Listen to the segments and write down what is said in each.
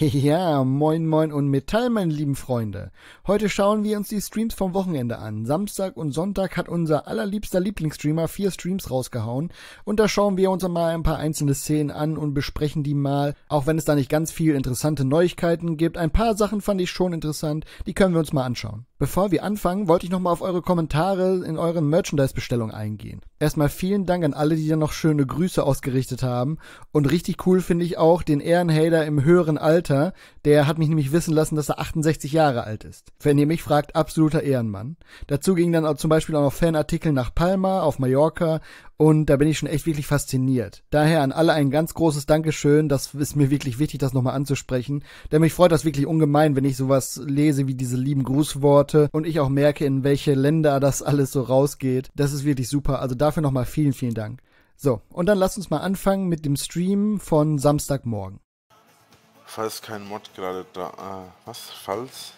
Ja, moin moin und Metall, meine lieben Freunde. Heute schauen wir uns die Streams vom Wochenende an. Samstag und Sonntag hat unser allerliebster Lieblingsstreamer vier Streams rausgehauen und da schauen wir uns mal ein paar einzelne Szenen an und besprechen die mal. Auch wenn es da nicht ganz viel interessante Neuigkeiten gibt, ein paar Sachen fand ich schon interessant, die können wir uns mal anschauen. Bevor wir anfangen, wollte ich nochmal auf eure Kommentare in euren Merchandise-Bestellungen eingehen. Erstmal vielen Dank an alle, die da noch schöne Grüße ausgerichtet haben. Und richtig cool finde ich auch den Ehrenhader im höheren Alter. Der hat mich nämlich wissen lassen, dass er 68 Jahre alt ist. Wenn ihr mich fragt, absoluter Ehrenmann. Dazu gingen dann auch zum Beispiel auch noch Fanartikel nach Palma, auf Mallorca. Und da bin ich schon echt wirklich fasziniert. Daher an alle ein ganz großes Dankeschön. Das ist mir wirklich wichtig, das nochmal anzusprechen. Denn mich freut das wirklich ungemein, wenn ich sowas lese wie diese lieben Grußworte Orte und ich auch merke, in welche Länder das alles so rausgeht. Das ist wirklich super. Also dafür nochmal vielen, vielen Dank. So, und dann lasst uns mal anfangen mit dem Stream von Samstagmorgen. Falls kein Mod gerade da. Äh, was? Falls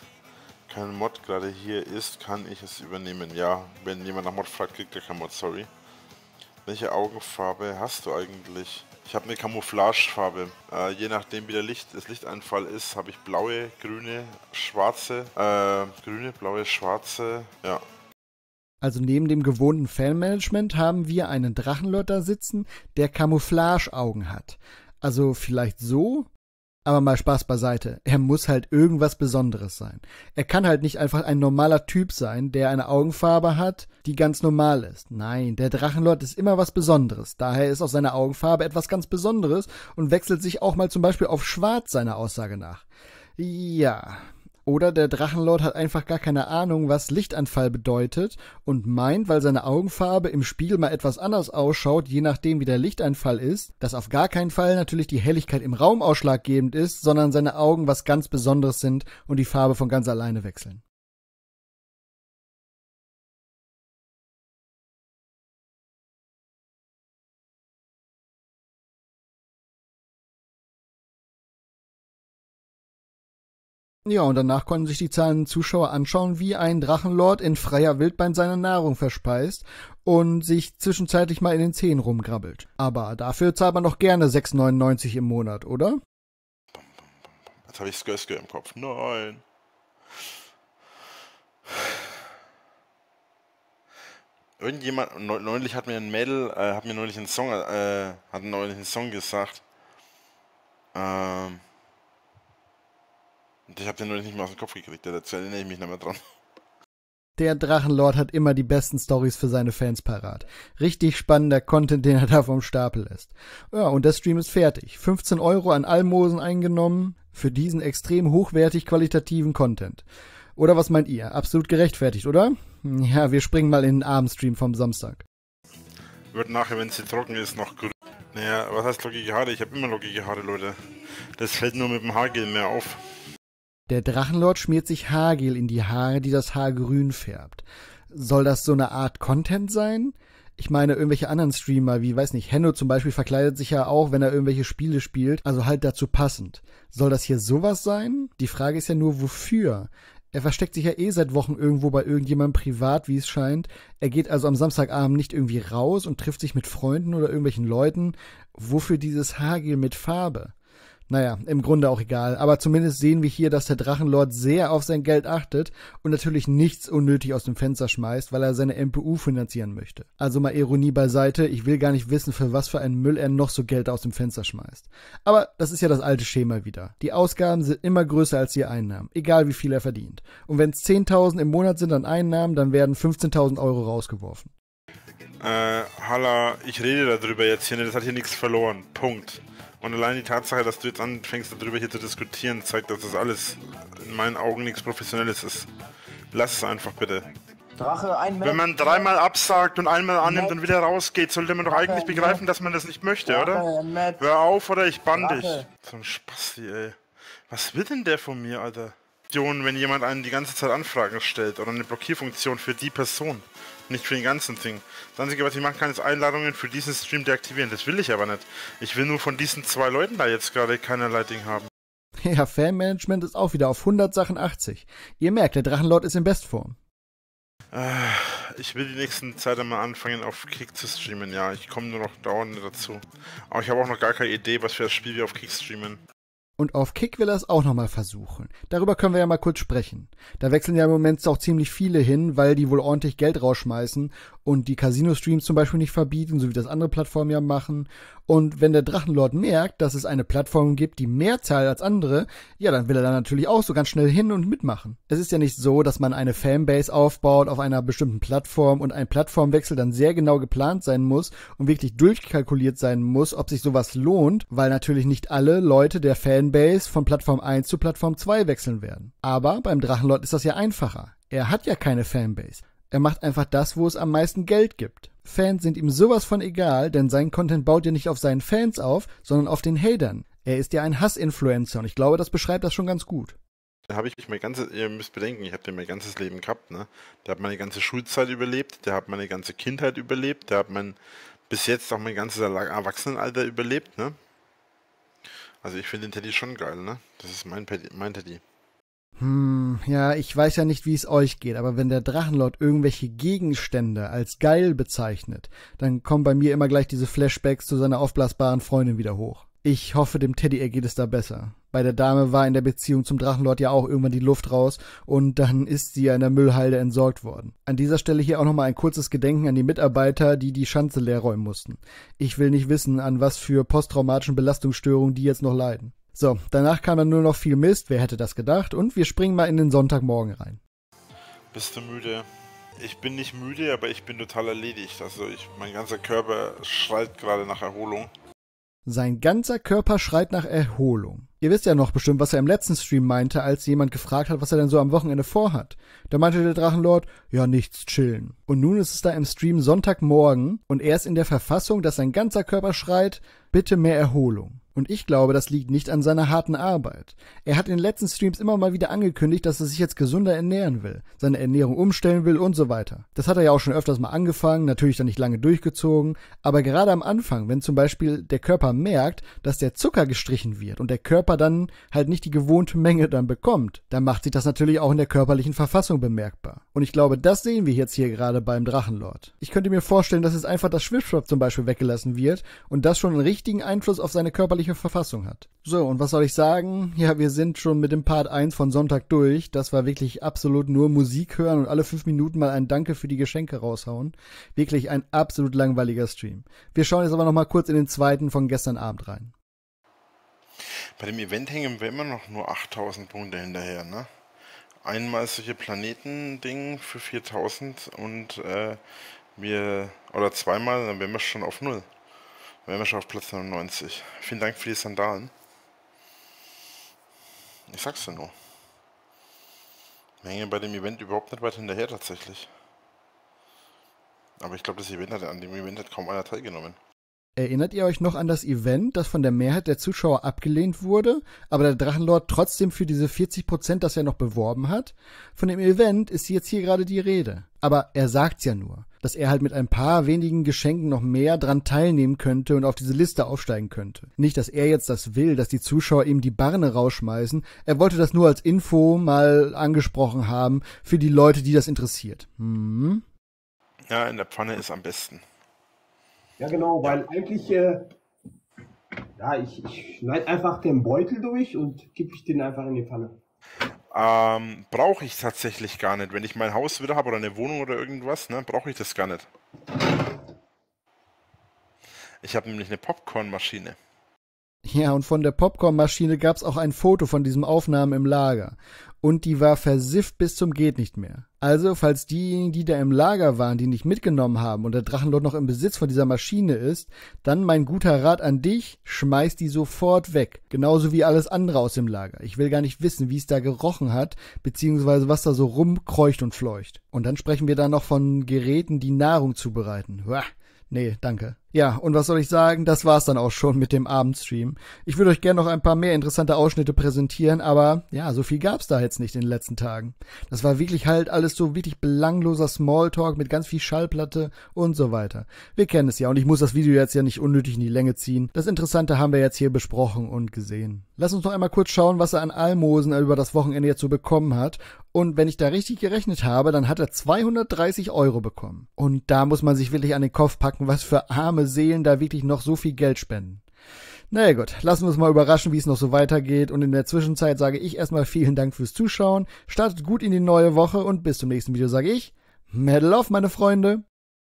kein Mod gerade hier ist, kann ich es übernehmen. Ja, wenn jemand nach Mod fragt, kriegt er kein Mod, sorry. Welche Augenfarbe hast du eigentlich? Ich habe eine Camouflagefarbe. Äh, je nachdem, wie der Licht, das Lichteinfall ist, habe ich blaue, grüne, schwarze, äh, grüne, blaue, schwarze, ja. Also neben dem gewohnten Fanmanagement haben wir einen Drachenlotter sitzen, der Camouflage-Augen hat. Also vielleicht so, aber mal Spaß beiseite. Er muss halt irgendwas Besonderes sein. Er kann halt nicht einfach ein normaler Typ sein, der eine Augenfarbe hat, die ganz normal ist. Nein, der Drachenlord ist immer was Besonderes. Daher ist auch seine Augenfarbe etwas ganz Besonderes und wechselt sich auch mal zum Beispiel auf schwarz seiner Aussage nach. Ja, oder der Drachenlord hat einfach gar keine Ahnung, was Lichtanfall bedeutet und meint, weil seine Augenfarbe im Spiegel mal etwas anders ausschaut, je nachdem wie der Lichtanfall ist, dass auf gar keinen Fall natürlich die Helligkeit im Raum ausschlaggebend ist, sondern seine Augen was ganz Besonderes sind und die Farbe von ganz alleine wechseln. Ja, und danach konnten sich die zahlenden Zuschauer anschauen, wie ein Drachenlord in freier Wildbahn seine Nahrung verspeist und sich zwischenzeitlich mal in den Zehen rumgrabbelt. Aber dafür zahlt man doch gerne 6,99 im Monat, oder? Jetzt habe ich Sköske im Kopf. Nein. Irgendjemand, neulich hat mir ein Mädel, äh, hat mir neulich einen Song, äh, hat neulich einen Song gesagt. Ähm ich hab den nur nicht mehr aus dem Kopf gekriegt, dazu erinnere ich mich nicht mehr dran. Der Drachenlord hat immer die besten Stories für seine Fans parat. Richtig spannender Content, den er da vom Stapel lässt. Ja, und der Stream ist fertig. 15 Euro an Almosen eingenommen für diesen extrem hochwertig qualitativen Content. Oder was meint ihr? Absolut gerechtfertigt, oder? Ja, wir springen mal in den Abendstream vom Samstag. Wird nachher, wenn sie trocken ist, noch grün. Naja, was heißt lockige Haare? Ich habe immer lockige Haare, Leute. Das fällt nur mit dem Haargel mehr auf. Der Drachenlord schmiert sich Haargel in die Haare, die das Haar grün färbt. Soll das so eine Art Content sein? Ich meine, irgendwelche anderen Streamer, wie, weiß nicht, Henno zum Beispiel verkleidet sich ja auch, wenn er irgendwelche Spiele spielt, also halt dazu passend. Soll das hier sowas sein? Die Frage ist ja nur, wofür? Er versteckt sich ja eh seit Wochen irgendwo bei irgendjemandem privat, wie es scheint. Er geht also am Samstagabend nicht irgendwie raus und trifft sich mit Freunden oder irgendwelchen Leuten. Wofür dieses Hagel mit Farbe? Naja, im Grunde auch egal. Aber zumindest sehen wir hier, dass der Drachenlord sehr auf sein Geld achtet und natürlich nichts unnötig aus dem Fenster schmeißt, weil er seine MPU finanzieren möchte. Also mal Ironie beiseite, ich will gar nicht wissen, für was für einen Müll er noch so Geld aus dem Fenster schmeißt. Aber das ist ja das alte Schema wieder. Die Ausgaben sind immer größer als die Einnahmen, egal wie viel er verdient. Und wenn es 10.000 im Monat sind an Einnahmen, dann werden 15.000 Euro rausgeworfen. Äh, Halla, ich rede darüber jetzt hier, ne, das hat hier nichts verloren. Punkt. Und allein die Tatsache, dass du jetzt anfängst, darüber hier zu diskutieren, zeigt, dass das alles in meinen Augen nichts Professionelles ist. Lass es einfach bitte. Drache, ein Wenn man dreimal absagt und einmal annimmt Matt. und wieder rausgeht, sollte man doch Drache, eigentlich begreifen, Matt. dass man das nicht möchte, Drache, oder? Matt. Hör auf oder ich bann dich. So ein Spasti, ey. Was will denn der von mir, Alter? Wenn jemand einen die ganze Zeit Anfragen stellt oder eine Blockierfunktion für die Person. Nicht für den ganzen Ding. Das Einzige, was ich machen kann, ist Einladungen für diesen Stream deaktivieren. Das will ich aber nicht. Ich will nur von diesen zwei Leuten da jetzt gerade keinerlei Ding haben. Ja, Fanmanagement ist auch wieder auf 100 Sachen 80. Ihr merkt, der Drachenlord ist in Bestform. Äh, ich will die nächsten Zeit einmal anfangen, auf Kick zu streamen, ja. Ich komme nur noch dauernd dazu. Aber ich habe auch noch gar keine Idee, was für ein Spiel wir auf Kick streamen und auf Kick will er es auch nochmal versuchen. Darüber können wir ja mal kurz sprechen. Da wechseln ja im Moment auch ziemlich viele hin, weil die wohl ordentlich Geld rausschmeißen und die Casino-Streams zum Beispiel nicht verbieten, so wie das andere Plattformen ja machen. Und wenn der Drachenlord merkt, dass es eine Plattform gibt, die mehr zahlt als andere, ja, dann will er da natürlich auch so ganz schnell hin und mitmachen. Es ist ja nicht so, dass man eine Fanbase aufbaut auf einer bestimmten Plattform und ein Plattformwechsel dann sehr genau geplant sein muss und wirklich durchkalkuliert sein muss, ob sich sowas lohnt, weil natürlich nicht alle Leute der Fanbase von Plattform 1 zu Plattform 2 wechseln werden. Aber beim Drachenlord ist das ja einfacher. Er hat ja keine Fanbase. Er macht einfach das, wo es am meisten Geld gibt. Fans sind ihm sowas von egal, denn sein Content baut ja nicht auf seinen Fans auf, sondern auf den Hatern. Er ist ja ein Hass-Influencer und ich glaube, das beschreibt das schon ganz gut. Da habe ich mich mein ganzes, ihr müsst bedenken, ich habe den mein ganzes Leben gehabt, ne? Der hat meine ganze Schulzeit überlebt, der hat meine ganze Kindheit überlebt, der hat mein, bis jetzt auch mein ganzes Erwachsenenalter überlebt, ne? Also ich finde den Teddy schon geil, ne? Das ist mein, mein Teddy. Hm, ja, ich weiß ja nicht, wie es euch geht, aber wenn der Drachenlord irgendwelche Gegenstände als geil bezeichnet, dann kommen bei mir immer gleich diese Flashbacks zu seiner aufblasbaren Freundin wieder hoch. Ich hoffe, dem Teddy ergeht es da besser. Bei der Dame war in der Beziehung zum Drachenlord ja auch irgendwann die Luft raus und dann ist sie ja in der Müllhalde entsorgt worden. An dieser Stelle hier auch nochmal ein kurzes Gedenken an die Mitarbeiter, die die Schanze leerräumen mussten. Ich will nicht wissen, an was für posttraumatischen Belastungsstörungen die jetzt noch leiden. So, danach kam dann nur noch viel Mist, wer hätte das gedacht? Und wir springen mal in den Sonntagmorgen rein. Bist du müde? Ich bin nicht müde, aber ich bin total erledigt. Also ich, mein ganzer Körper schreit gerade nach Erholung. Sein ganzer Körper schreit nach Erholung. Ihr wisst ja noch bestimmt, was er im letzten Stream meinte, als jemand gefragt hat, was er denn so am Wochenende vorhat. Da meinte der Drachenlord, ja nichts, chillen. Und nun ist es da im Stream Sonntagmorgen und er ist in der Verfassung, dass sein ganzer Körper schreit, bitte mehr Erholung. Und ich glaube, das liegt nicht an seiner harten Arbeit. Er hat in den letzten Streams immer mal wieder angekündigt, dass er sich jetzt gesünder ernähren will, seine Ernährung umstellen will und so weiter. Das hat er ja auch schon öfters mal angefangen, natürlich dann nicht lange durchgezogen, aber gerade am Anfang, wenn zum Beispiel der Körper merkt, dass der Zucker gestrichen wird und der Körper dann halt nicht die gewohnte Menge dann bekommt, dann macht sich das natürlich auch in der körperlichen Verfassung bemerkbar. Und ich glaube, das sehen wir jetzt hier gerade beim Drachenlord. Ich könnte mir vorstellen, dass jetzt einfach das Schwipschwap zum Beispiel weggelassen wird und das schon einen richtigen Einfluss auf seine körperliche ordentliche Verfassung hat. So, und was soll ich sagen? Ja, wir sind schon mit dem Part 1 von Sonntag durch. Das war wirklich absolut nur Musik hören und alle fünf Minuten mal ein Danke für die Geschenke raushauen. Wirklich ein absolut langweiliger Stream. Wir schauen jetzt aber nochmal kurz in den zweiten von gestern Abend rein. Bei dem Event hängen wir immer noch nur 8000 Punkte hinterher, ne? Einmal solche Planetending für 4000 und äh, wir, oder zweimal, dann wären wir schon auf Null. Dann wären wir schon auf Platz 99. Vielen Dank für die Sandalen. Ich sag's dir nur. Wir hängen bei dem Event überhaupt nicht weit hinterher tatsächlich. Aber ich glaube, das Event hat, an dem Event hat kaum einer teilgenommen. Erinnert ihr euch noch an das Event, das von der Mehrheit der Zuschauer abgelehnt wurde, aber der Drachenlord trotzdem für diese 40 Prozent, das er noch beworben hat? Von dem Event ist jetzt hier gerade die Rede. Aber er sagt's ja nur dass er halt mit ein paar wenigen Geschenken noch mehr dran teilnehmen könnte und auf diese Liste aufsteigen könnte. Nicht, dass er jetzt das will, dass die Zuschauer ihm die Barne rausschmeißen. Er wollte das nur als Info mal angesprochen haben für die Leute, die das interessiert. Hm. Ja, in der Pfanne ist am besten. Ja, genau, weil eigentlich, äh, ja, ich, ich schneide einfach den Beutel durch und kippe ich den einfach in die Pfanne ähm, brauche ich tatsächlich gar nicht. Wenn ich mein Haus wieder habe oder eine Wohnung oder irgendwas, ne, brauche ich das gar nicht. Ich habe nämlich eine Popcornmaschine. Ja, und von der Popcornmaschine gab es auch ein Foto von diesem Aufnahmen im Lager. Und die war versifft bis zum geht nicht mehr. Also, falls diejenigen, die da im Lager waren, die nicht mitgenommen haben und der Drachenlord noch im Besitz von dieser Maschine ist, dann mein guter Rat an dich, schmeiß die sofort weg. Genauso wie alles andere aus dem Lager. Ich will gar nicht wissen, wie es da gerochen hat, beziehungsweise was da so rumkreucht und fleucht. Und dann sprechen wir da noch von Geräten, die Nahrung zubereiten. Uah, nee, danke. Ja, und was soll ich sagen? Das war's dann auch schon mit dem Abendstream. Ich würde euch gerne noch ein paar mehr interessante Ausschnitte präsentieren, aber ja, so viel gab's da jetzt nicht in den letzten Tagen. Das war wirklich halt alles so wirklich belangloser Smalltalk mit ganz viel Schallplatte und so weiter. Wir kennen es ja und ich muss das Video jetzt ja nicht unnötig in die Länge ziehen. Das Interessante haben wir jetzt hier besprochen und gesehen. Lass uns noch einmal kurz schauen, was er an Almosen über das Wochenende jetzt so bekommen hat. Und wenn ich da richtig gerechnet habe, dann hat er 230 Euro bekommen. Und da muss man sich wirklich an den Kopf packen, was für arme arme Seelen da wirklich noch so viel Geld spenden. Naja gut, lassen wir uns mal überraschen, wie es noch so weitergeht. Und in der Zwischenzeit sage ich erstmal vielen Dank fürs Zuschauen. Startet gut in die neue Woche und bis zum nächsten Video sage ich. Medal auf, meine Freunde!